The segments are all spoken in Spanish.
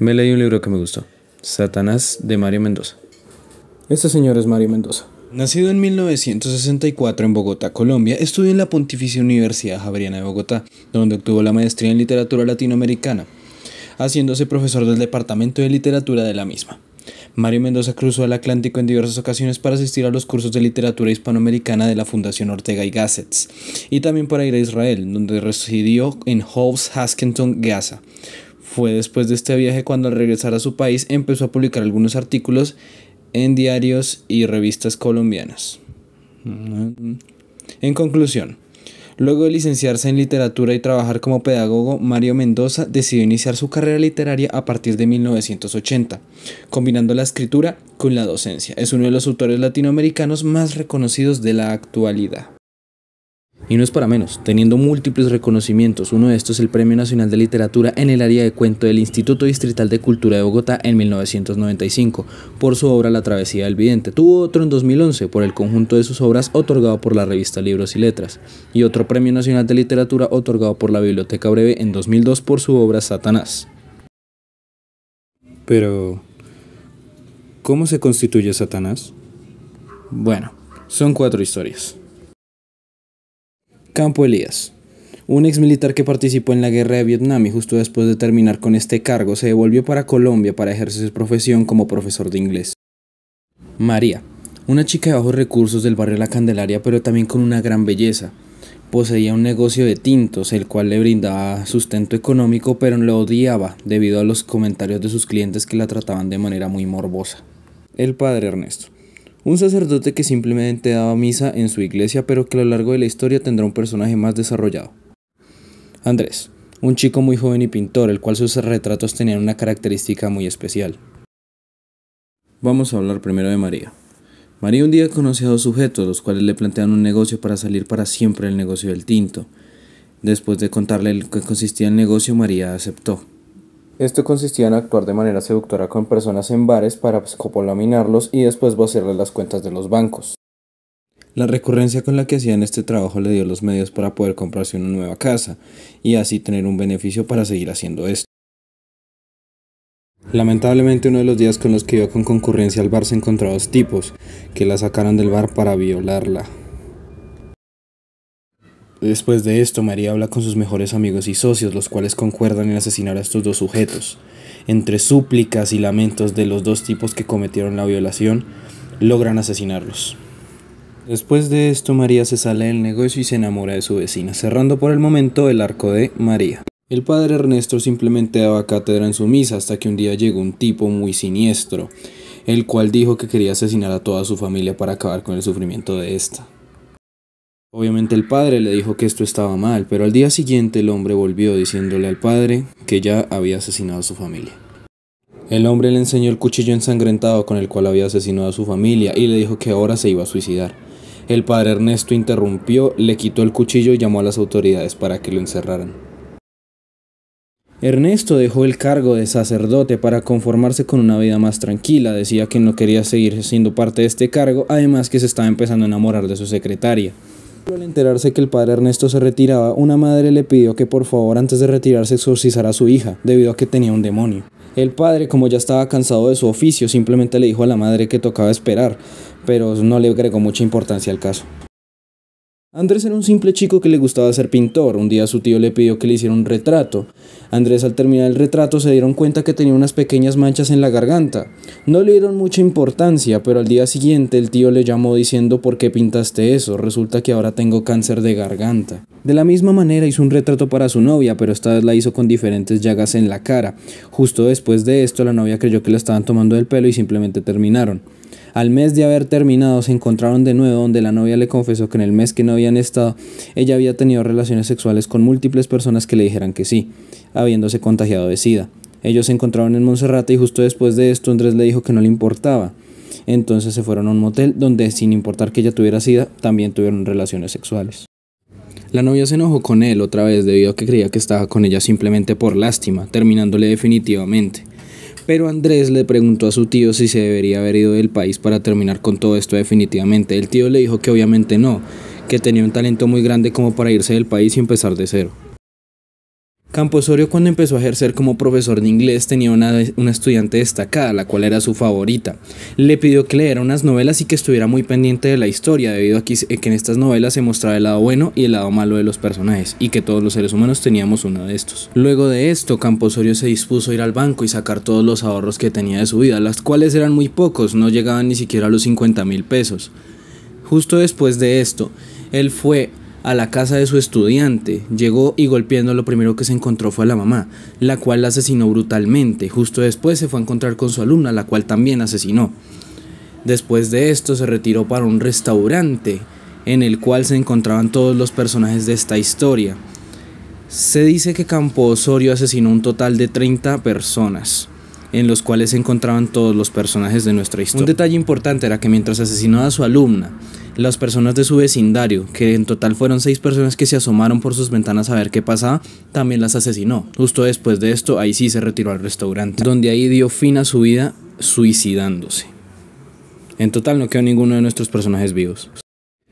Me leí un libro que me gustó, Satanás de Mario Mendoza. Este señor es Mario Mendoza. Nacido en 1964 en Bogotá, Colombia, estudió en la Pontificia Universidad Javeriana de Bogotá, donde obtuvo la maestría en literatura latinoamericana, haciéndose profesor del Departamento de Literatura de la misma. Mario Mendoza cruzó el Atlántico en diversas ocasiones para asistir a los cursos de literatura hispanoamericana de la Fundación Ortega y Gasset, y también para ir a Israel, donde residió en Hobbs Haskington, Gaza. Fue después de este viaje cuando al regresar a su país empezó a publicar algunos artículos en diarios y revistas colombianas. Mm. En conclusión, luego de licenciarse en literatura y trabajar como pedagogo, Mario Mendoza decidió iniciar su carrera literaria a partir de 1980, combinando la escritura con la docencia. Es uno de los autores latinoamericanos más reconocidos de la actualidad. Y no es para menos, teniendo múltiples reconocimientos, uno de estos es el Premio Nacional de Literatura en el área de cuento del Instituto Distrital de Cultura de Bogotá en 1995, por su obra La Travesía del Vidente. Tuvo otro en 2011 por el conjunto de sus obras otorgado por la revista Libros y Letras, y otro Premio Nacional de Literatura otorgado por la Biblioteca Breve en 2002 por su obra Satanás. Pero, ¿cómo se constituye Satanás? Bueno, son cuatro historias. Campo Elías. Un ex militar que participó en la guerra de Vietnam y justo después de terminar con este cargo se devolvió para Colombia para ejercer su profesión como profesor de inglés. María, una chica de bajos recursos del barrio La Candelaria pero también con una gran belleza. Poseía un negocio de tintos, el cual le brindaba sustento económico, pero lo odiaba debido a los comentarios de sus clientes que la trataban de manera muy morbosa. El padre Ernesto. Un sacerdote que simplemente daba misa en su iglesia, pero que a lo largo de la historia tendrá un personaje más desarrollado. Andrés, un chico muy joven y pintor, el cual sus retratos tenían una característica muy especial. Vamos a hablar primero de María. María un día conoce a dos sujetos, los cuales le plantean un negocio para salir para siempre del negocio del tinto. Después de contarle lo que consistía el negocio, María aceptó. Esto consistía en actuar de manera seductora con personas en bares para copolaminarlos y después vaciarles las cuentas de los bancos. La recurrencia con la que hacían este trabajo le dio los medios para poder comprarse una nueva casa y así tener un beneficio para seguir haciendo esto. Lamentablemente uno de los días con los que iba con concurrencia al bar se encontró a dos tipos que la sacaron del bar para violarla. Después de esto, María habla con sus mejores amigos y socios, los cuales concuerdan en asesinar a estos dos sujetos. Entre súplicas y lamentos de los dos tipos que cometieron la violación, logran asesinarlos. Después de esto, María se sale del negocio y se enamora de su vecina, cerrando por el momento el arco de María. El padre Ernesto simplemente daba cátedra en su misa hasta que un día llegó un tipo muy siniestro, el cual dijo que quería asesinar a toda su familia para acabar con el sufrimiento de esta. Obviamente el padre le dijo que esto estaba mal, pero al día siguiente el hombre volvió diciéndole al padre que ya había asesinado a su familia. El hombre le enseñó el cuchillo ensangrentado con el cual había asesinado a su familia y le dijo que ahora se iba a suicidar. El padre Ernesto interrumpió, le quitó el cuchillo y llamó a las autoridades para que lo encerraran. Ernesto dejó el cargo de sacerdote para conformarse con una vida más tranquila, decía que no quería seguir siendo parte de este cargo, además que se estaba empezando a enamorar de su secretaria. Al enterarse que el padre Ernesto se retiraba, una madre le pidió que por favor antes de retirarse exorcizara a su hija, debido a que tenía un demonio. El padre, como ya estaba cansado de su oficio, simplemente le dijo a la madre que tocaba esperar, pero no le agregó mucha importancia al caso. Andrés era un simple chico que le gustaba ser pintor. Un día su tío le pidió que le hiciera un retrato. Andrés al terminar el retrato se dieron cuenta que tenía unas pequeñas manchas en la garganta. No le dieron mucha importancia, pero al día siguiente el tío le llamó diciendo ¿por qué pintaste eso? Resulta que ahora tengo cáncer de garganta. De la misma manera hizo un retrato para su novia, pero esta vez la hizo con diferentes llagas en la cara. Justo después de esto la novia creyó que le estaban tomando el pelo y simplemente terminaron. Al mes de haber terminado se encontraron de nuevo donde la novia le confesó que en el mes que no había habían estado, ella había tenido relaciones sexuales con múltiples personas que le dijeran que sí, habiéndose contagiado de SIDA. Ellos se encontraron en Montserrat y justo después de esto Andrés le dijo que no le importaba. Entonces se fueron a un motel donde, sin importar que ella tuviera SIDA, también tuvieron relaciones sexuales. La novia se enojó con él otra vez debido a que creía que estaba con ella simplemente por lástima, terminándole definitivamente. Pero Andrés le preguntó a su tío si se debería haber ido del país para terminar con todo esto definitivamente. El tío le dijo que obviamente no, que tenía un talento muy grande como para irse del país y empezar de cero. Camposorio cuando empezó a ejercer como profesor de inglés tenía una, una, estudiante destacada, la cual era su favorita. Le pidió que leera unas novelas y que estuviera muy pendiente de la historia, debido a que, eh, que en estas novelas se mostraba el lado bueno y el lado malo de los personajes, y que todos los seres humanos teníamos uno de estos. Luego de esto, Camposorio se dispuso a ir al banco y sacar todos los ahorros que tenía de su vida, las cuales eran muy pocos, no llegaban ni siquiera a los 50 mil pesos. Justo después de esto, él fue a la casa de su estudiante, llegó y golpeando lo primero que se encontró fue a la mamá, la cual la asesinó brutalmente. Justo después se fue a encontrar con su alumna, la cual también asesinó. Después de esto se retiró para un restaurante en el cual se encontraban todos los personajes de esta historia. Se dice que Campo Osorio asesinó un total de 30 personas en los cuales se encontraban todos los personajes de nuestra historia. Un detalle importante era que mientras asesinó a su alumna, las personas de su vecindario, que en total fueron seis personas que se asomaron por sus ventanas a ver qué pasaba, también las asesinó. Justo después de esto, ahí sí se retiró al restaurante, donde ahí dio fin a su vida suicidándose. En total no quedó ninguno de nuestros personajes vivos.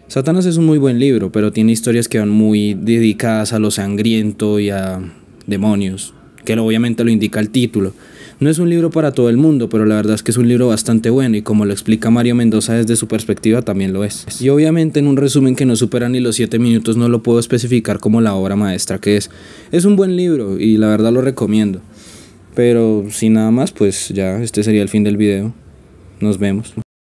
Satanás es un muy buen libro, pero tiene historias que van muy dedicadas a lo sangriento y a demonios, que obviamente lo indica el título. No es un libro para todo el mundo, pero la verdad es que es un libro bastante bueno y como lo explica Mario Mendoza desde su perspectiva también lo es. Y obviamente en un resumen que no supera ni los 7 minutos no lo puedo especificar como la obra maestra que es. Es un buen libro y la verdad lo recomiendo. Pero sin nada más, pues ya este sería el fin del video. Nos vemos.